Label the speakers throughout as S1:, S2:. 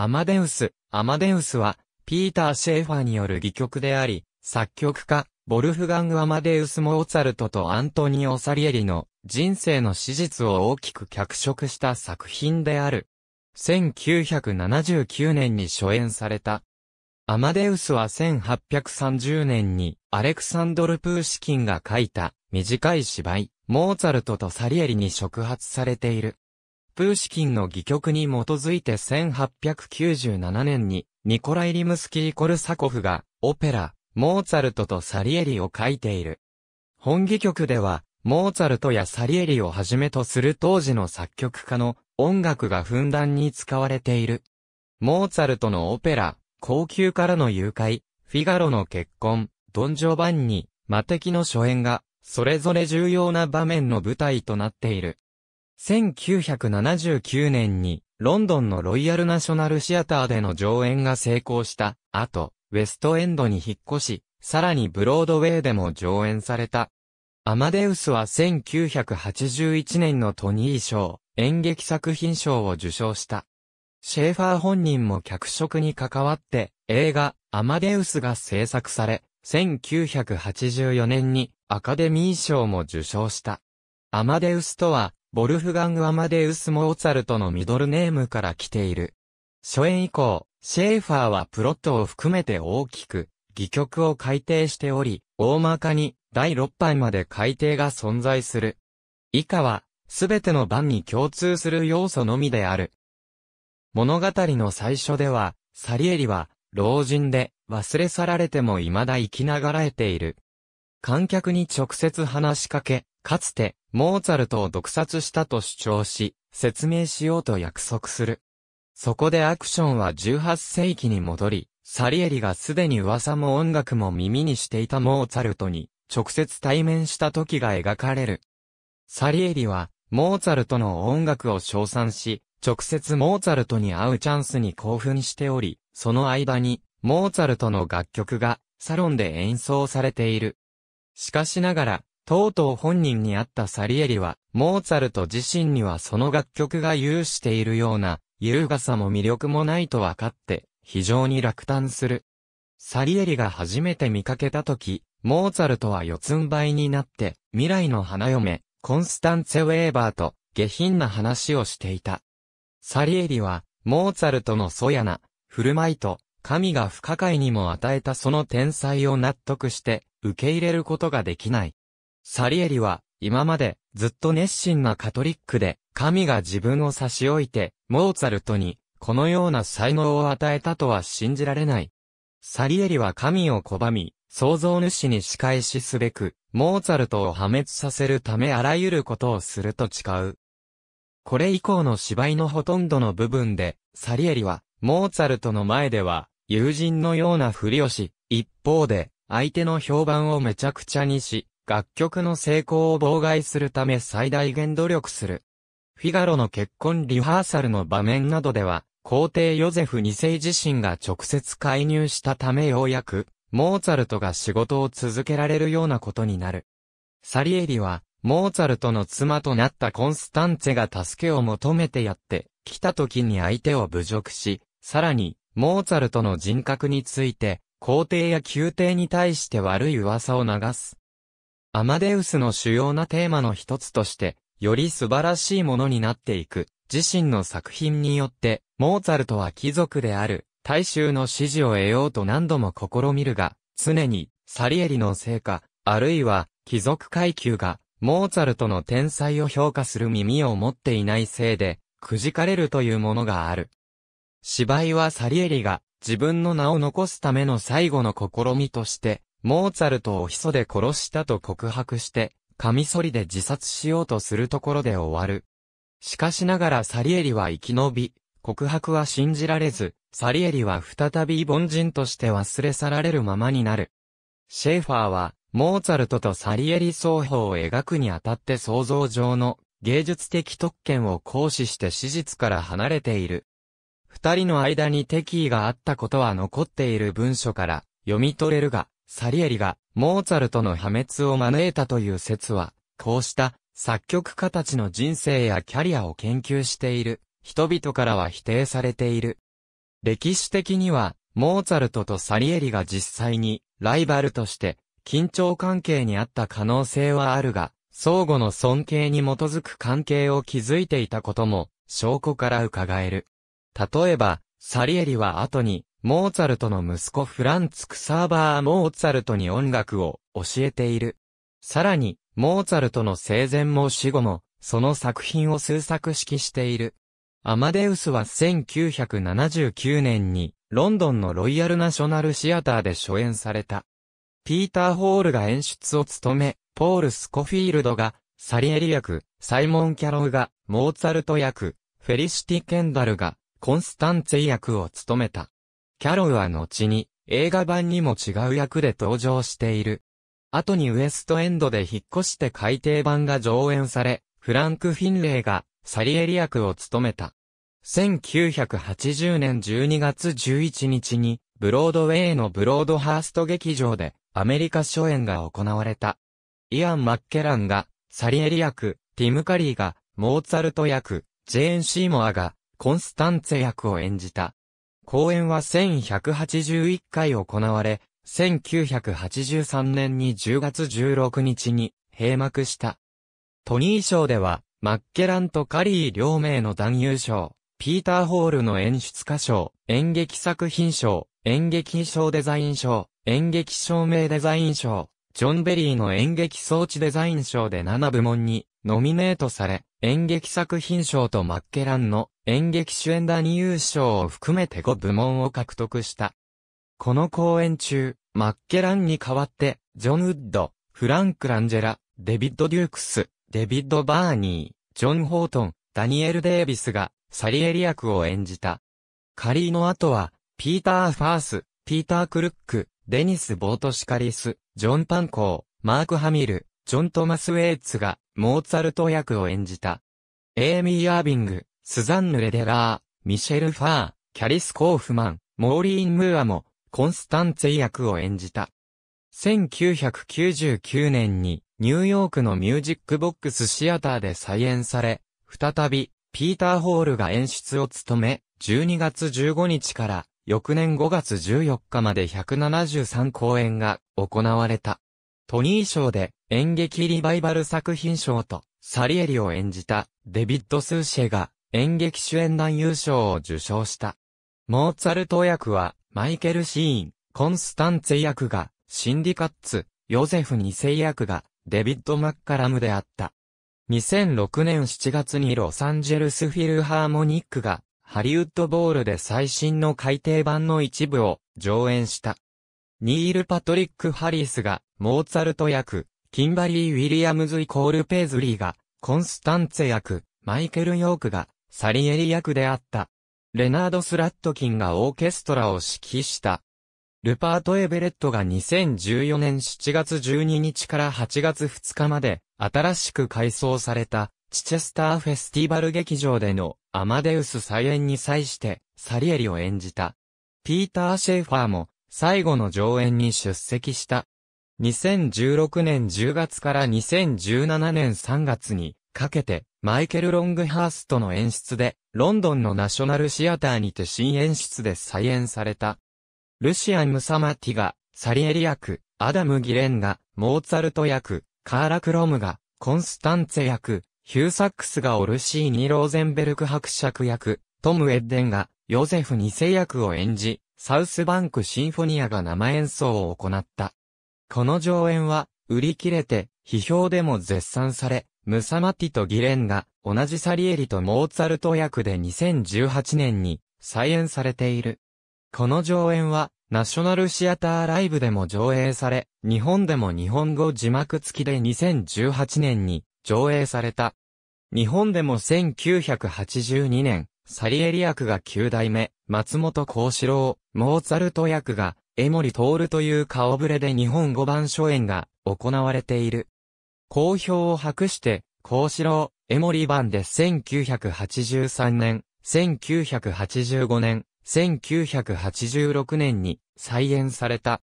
S1: アマデウス。アマデウスは、ピーター・シェーファーによる戯曲であり、作曲家、ボルフガング・アマデウス・モーツァルトとアントニオ・サリエリの人生の史実を大きく脚色した作品である。1979年に初演された。アマデウスは1830年にアレクサンドル・プーシキンが書いた短い芝居、モーツァルトとサリエリに触発されている。風資金の戯曲に基づいて1897年に、ニコライ・リムスキー・コルサコフが、オペラ、モーツァルトとサリエリを書いている。本戯曲では、モーツァルトやサリエリをはじめとする当時の作曲家の音楽がふんだんに使われている。モーツァルトのオペラ、高級からの誘拐、フィガロの結婚、ドン・ジョバンニ、魔キの初演が、それぞれ重要な場面の舞台となっている。1979年に、ロンドンのロイヤルナショナルシアターでの上演が成功した後、ウェストエンドに引っ越し、さらにブロードウェイでも上演された。アマデウスは1981年のトニー賞、演劇作品賞を受賞した。シェーファー本人も脚色に関わって映画アマデウスが制作され、1984年にアカデミー賞も受賞した。アマデウスとはボルフガング・アマデウス・モーツァルトのミドルネームから来ている。初演以降、シェーファーはプロットを含めて大きく、戯曲を改訂しており、大まかに第6版まで改訂が存在する。以下は、すべての版に共通する要素のみである。物語の最初では、サリエリは、老人で、忘れ去られても未だ生きながらえている。観客に直接話しかけ、かつて、モーツァルトを毒殺したと主張し、説明しようと約束する。そこでアクションは18世紀に戻り、サリエリがすでに噂も音楽も耳にしていたモーツァルトに、直接対面した時が描かれる。サリエリは、モーツァルトの音楽を称賛し、直接モーツァルトに会うチャンスに興奮しており、その間に、モーツァルトの楽曲が、サロンで演奏されている。しかしながら、とうとう本人に会ったサリエリは、モーツァルト自身にはその楽曲が有しているような、優雅さも魅力もないと分かって、非常に落胆する。サリエリが初めて見かけた時、モーツァルトは四つん這いになって、未来の花嫁、コンスタンツェ・ウェーバーと、下品な話をしていた。サリエリは、モーツァルトの素やな、振る舞いと、神が不可解にも与えたその天才を納得して、受け入れることができない。サリエリは、今まで、ずっと熱心なカトリックで、神が自分を差し置いて、モーツァルトに、このような才能を与えたとは信じられない。サリエリは神を拒み、創造主に仕返しすべく、モーツァルトを破滅させるためあらゆることをすると誓う。これ以降の芝居のほとんどの部分で、サリエリは、モーツァルトの前では、友人のようなふりをし、一方で、相手の評判をめちゃくちゃにし、楽曲の成功を妨害するため最大限努力する。フィガロの結婚リハーサルの場面などでは、皇帝ヨゼフ2世自身が直接介入したためようやく、モーツァルトが仕事を続けられるようなことになる。サリエリは、モーツァルトの妻となったコンスタンツェが助けを求めてやって、来た時に相手を侮辱し、さらに、モーツァルトの人格について、皇帝や宮廷に対して悪い噂を流す。アマデウスの主要なテーマの一つとして、より素晴らしいものになっていく、自身の作品によって、モーツァルトは貴族である、大衆の支持を得ようと何度も試みるが、常に、サリエリの成果、あるいは、貴族階級が、モーツァルトの天才を評価する耳を持っていないせいで、くじかれるというものがある。芝居はサリエリが、自分の名を残すための最後の試みとして、モーツァルトをヒ素で殺したと告白して、カミソリで自殺しようとするところで終わる。しかしながらサリエリは生き延び、告白は信じられず、サリエリは再び凡人として忘れ去られるままになる。シェーファーは、モーツァルトとサリエリ双方を描くにあたって想像上の芸術的特権を行使して史実から離れている。二人の間に敵意があったことは残っている文書から読み取れるが、サリエリがモーツァルトの破滅を招いたという説は、こうした作曲家たちの人生やキャリアを研究している人々からは否定されている。歴史的には、モーツァルトとサリエリが実際にライバルとして緊張関係にあった可能性はあるが、相互の尊敬に基づく関係を築いていたことも証拠から伺える。例えば、サリエリは後にモーツァルトの息子フランツ・クサーバー・モーツァルトに音楽を教えている。さらに、モーツァルトの生前も死後も、その作品を数作指揮している。アマデウスは1979年に、ロンドンのロイヤルナショナルシアターで初演された。ピーター・ホールが演出を務め、ポール・スコフィールドが、サリエリ役、サイモン・キャロウが、モーツァルト役、フェリシティ・ケンダルが、コンスタンツェ役を務めた。キャロルは後に映画版にも違う役で登場している。後にウエストエンドで引っ越して改訂版が上演され、フランク・フィンレイがサリエリ役を務めた。1980年12月11日に、ブロードウェイのブロードハースト劇場で、アメリカ初演が行われた。イアン・マッケランが、サリエリ役、ティム・カリーが、モーツァルト役、ジェーン・シーモアが、コンスタンツェ役を演じた。公演は1181回行われ、1983年に10月16日に閉幕した。トニー賞では、マッケランとカリー両名の男優賞、ピーター・ホールの演出歌賞、演劇作品賞、演劇衣装デザイン賞、演劇照明デザイン賞、ジョン・ベリーの演劇装置デザイン賞で7部門にノミネートされ、演劇作品賞とマッケランの演劇主演男優賞を含めて5部門を獲得した。この公演中、マッケランに代わって、ジョン・ウッド、フランク・ランジェラ、デビッド・デュークス、デビッド・バーニー、ジョン・ホートン、ダニエル・デイビスが、サリエリ役を演じた。カリーの後は、ピーター・ファース、ピーター・クルック、デニス・ボート・シカリス、ジョン・パンコー、マーク・ハミル、ジョン・トマス・ウェイツが、モーツァルト役を演じた。エイミー・アービング、スザンヌ・レデラー、ミシェル・ファー、キャリス・コーフマン、モーリーン・ムーアも、コンスタンツェ役を演じた。1999年に、ニューヨークのミュージックボックスシアターで再演され、再び、ピーター・ホールが演出を務め、12月15日から、翌年5月14日まで173公演が行われた。トニー賞で演劇リバイバル作品賞とサリエリを演じたデビッド・スーシェが演劇主演男優賞を受賞した。モーツァルト役は、マイケル・シーン、コンスタンツェ役が、シンディカッツ、ヨゼフ二世役が、デビッド・マッカラムであった。2006年7月にロサンジェルスフィルハーモニックが、ハリウッドボールで最新の改訂版の一部を上演した。ニール・パトリック・ハリスが、モーツァルト役、キンバリー・ウィリアムズ・イコール・ペーズリーが、コンスタンツェ役、マイケル・ヨークが、サリエリ役であった。レナード・スラットキンがオーケストラを指揮した。ルパート・エベレットが2014年7月12日から8月2日まで新しく改装されたチチェスターフェスティバル劇場でのアマデウス再演に際してサリエリを演じた。ピーター・シェーファーも最後の上演に出席した。2016年10月から2017年3月にかけて、マイケル・ロングハーストの演出で、ロンドンのナショナルシアターにて新演出で再演された。ルシアン・ムサマティが、サリエリ役、アダム・ギレンが、モーツァルト役、カーラ・クロムが、コンスタンツェ役、ヒューサックスがオルシーニ・ローゼンベルク伯爵役、トム・エッデンが、ヨゼフニセ役を演じ、サウスバンクシンフォニアが生演奏を行った。この上演は、売り切れて、批評でも絶賛され、ムサマティとギレンが、同じサリエリとモーツァルト役で2018年に再演されている。この上演は、ナショナルシアターライブでも上映され、日本でも日本語字幕付きで2018年に上映された。日本でも1982年、サリエリ役が9代目、松本幸四郎、モーツァルト役が、江森徹という顔ぶれで日本語版初演が行われている。好評を博して、孔子郎、江森版で1983年、1985年、1986年に再演された。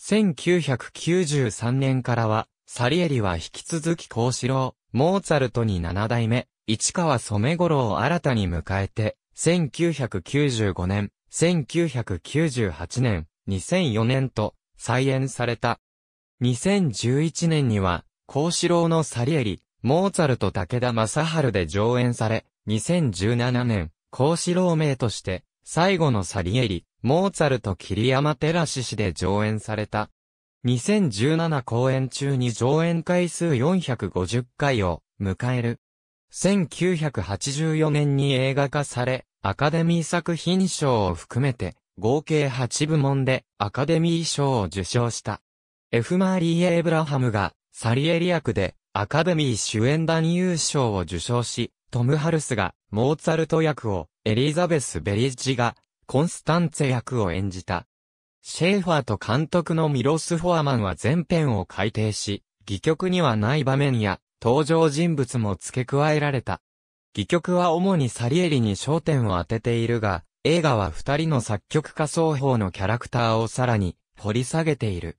S1: 1993年からは、サリエリは引き続き孔子郎、モーツァルトに7代目、市川染五郎を新たに迎えて、1995年、1998年、2004年と再演された。2011年には、孔子郎のサリエリ、モーツァルト武田正春で上演され、2017年、孔子郎名として、最後のサリエリ、モーツァルト桐山ラシ氏で上演された。2017公演中に上演回数450回を迎える。1984年に映画化され、アカデミー作品賞を含めて、合計8部門でアカデミー賞を受賞した。F マーリー・エイブラハムがサリエリ役でアカデミー主演男優賞を受賞し、トム・ハルスがモーツァルト役を、エリザベス・ベリッジがコンスタンツェ役を演じた。シェーファーと監督のミロス・フォアマンは全編を改訂し、戯曲にはない場面や登場人物も付け加えられた。戯曲は主にサリエリに焦点を当てているが、映画は二人の作曲家双方のキャラクターをさらに掘り下げている。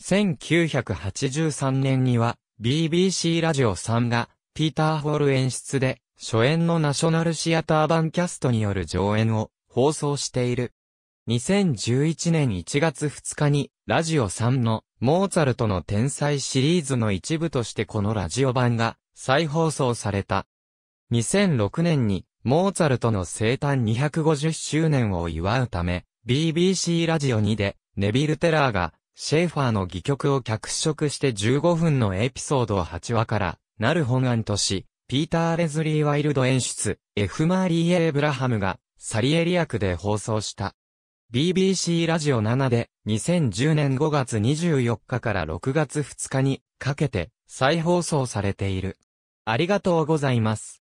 S1: 1983年には BBC ラジオ3がピーター・ホール演出で初演のナショナルシアター版キャストによる上演を放送している。2011年1月2日にラジオ3のモーツァルトの天才シリーズの一部としてこのラジオ版が再放送された。2006年にモーツァルトの生誕250周年を祝うため BBC ラジオ2でネビル・テラーがシェーファーの戯曲を脚色して15分のエピソードを8話から、なる本案とし、ピーター・レズリー・ワイルド演出、F・ マーリー・エイブラハムが、サリエリ役で放送した。BBC ラジオ7で2010年5月24日から6月2日にかけて再放送されている。ありがとうございます。